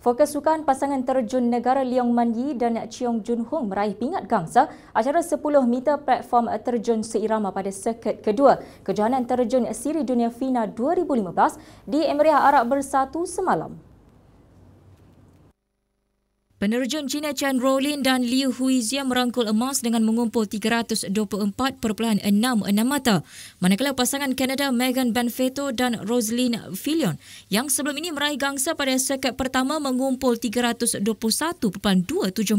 Fokus sukan pasangan terjun negara Leong Man Yi dan Cheong Jun Hong meraih pingat gangsa acara 10 meter platform terjun seirama pada seket kedua kejohanan terjun Siri Dunia FINA 2015 di Emirah Arab Bersatu semalam. Penerjun China Chan Rolin dan Liu Huizia merangkul emas dengan mengumpul 324.66 mata. Manakala pasangan Kanada Megan Benfeto dan Roslyn Fillion yang sebelum ini meraih gangsa pada seket pertama mengumpul 321.27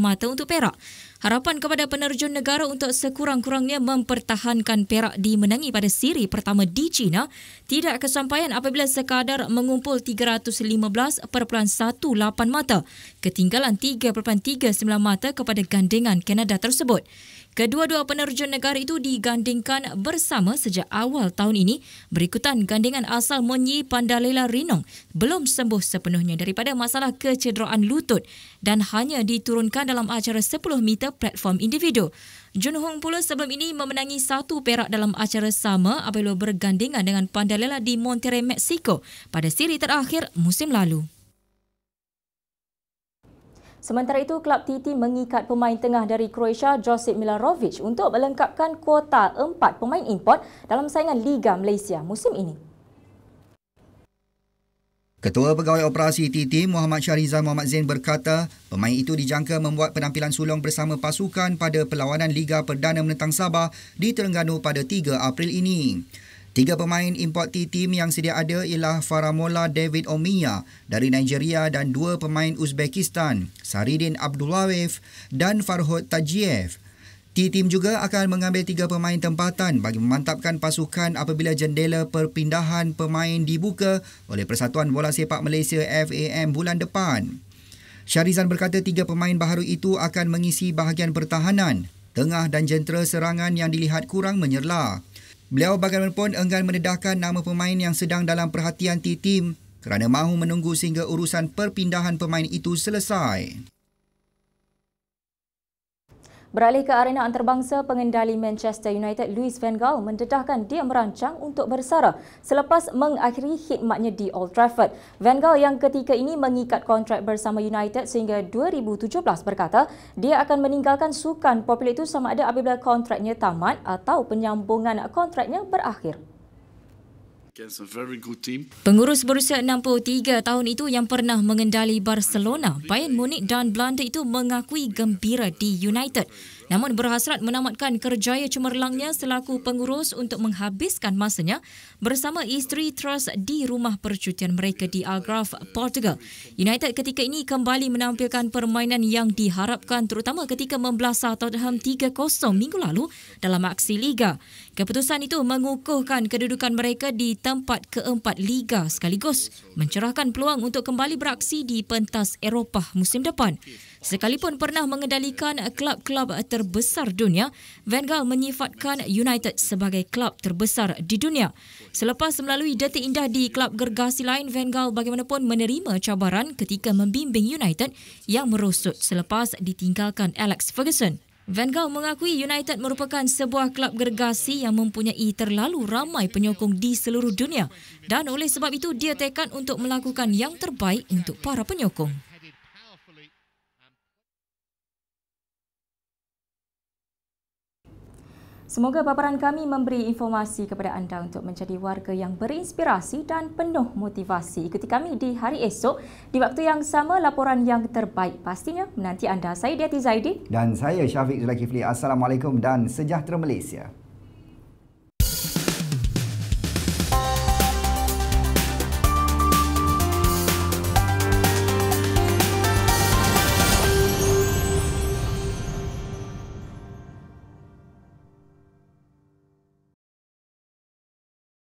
mata untuk perak. Harapan kepada penerjun negara untuk sekurang-kurangnya mempertahankan perak dimenangi pada siri pertama di China tidak kesampaian apabila sekadar mengumpul 315.18 mata. Ketinggalan 3 3.39 mata kepada gandingan Kanada tersebut. Kedua-dua penerjun negara itu digandingkan bersama sejak awal tahun ini berikutan gandingan asal Monyi Pandalela Rinong belum sembuh sepenuhnya daripada masalah kecederaan lutut dan hanya diturunkan dalam acara 10 meter platform individu. Jun Hong pula sebelum ini memenangi satu perak dalam acara sama apabila bergandingan dengan Pandalela di Monterrey, Mexico pada siri terakhir musim lalu. Sementara itu, Kelab TT mengikat pemain tengah dari Croatia, Josip Milarovic untuk melengkapkan kuota empat pemain import dalam saingan Liga Malaysia musim ini. Ketua Pegawai Operasi TT Muhammad Syarizal Muhammad Zain berkata, pemain itu dijangka membuat penampilan sulung bersama pasukan pada perlawanan Liga Perdana Menentang Sabah di Terengganu pada 3 April ini. Tiga pemain import T team yang sedia ada ialah Faramola David Omiya dari Nigeria dan dua pemain Uzbekistan, Saridin Abdullawif dan Farhod Tajiev. T team juga akan mengambil tiga pemain tempatan bagi memantapkan pasukan apabila jendela perpindahan pemain dibuka oleh Persatuan Bola Sepak Malaysia FAM bulan depan. Syarizan berkata tiga pemain baharu itu akan mengisi bahagian pertahanan, tengah dan jentera serangan yang dilihat kurang menyerlah. Beliau bagaimanapun enggan mendedahkan nama pemain yang sedang dalam perhatian T-Team kerana mahu menunggu sehingga urusan perpindahan pemain itu selesai. Beralih ke arena antarabangsa, pengendali Manchester United Louis van Gaal mendedahkan dia merancang untuk bersara selepas mengakhiri khidmatnya di Old Trafford. Van Gaal yang ketika ini mengikat kontrak bersama United sehingga 2017 berkata dia akan meninggalkan sukan popular itu sama ada apabila kontraknya tamat atau penyambungan kontraknya berakhir. Pengurus berusia 63 tahun itu yang pernah mengendali Barcelona, Bayern Munich dan Belanda itu mengakui gembira di United namun berhasrat menamatkan kerjaya cemerlangnya selaku pengurus untuk menghabiskan masanya bersama isteri Trust di rumah percutian mereka di Algarve, Portugal. United ketika ini kembali menampilkan permainan yang diharapkan terutama ketika membelasah Tottenham 3-0 minggu lalu dalam aksi Liga. Keputusan itu mengukuhkan kedudukan mereka di tempat keempat Liga sekaligus mencerahkan peluang untuk kembali beraksi di pentas Eropah musim depan. Sekalipun pernah mengendalikan kelab-kelab ter terbesar dunia, Wenger menyifatkan United sebagai klub terbesar di dunia. Selepas melalui detik indah di klub gergasi lain, Wenger bagaimanapun menerima cabaran ketika membimbing United yang merosot selepas ditinggalkan Alex Ferguson. Wenger mengakui United merupakan sebuah klub gergasi yang mempunyai terlalu ramai penyokong di seluruh dunia dan oleh sebab itu dia tekad untuk melakukan yang terbaik untuk para penyokong. Semoga paparan kami memberi informasi kepada anda untuk menjadi warga yang berinspirasi dan penuh motivasi. Ikuti kami di hari esok. Di waktu yang sama, laporan yang terbaik pastinya menanti anda. Saya Diati Zaidi. Dan saya Syafiq Zulaikifli. Assalamualaikum dan sejahtera Malaysia.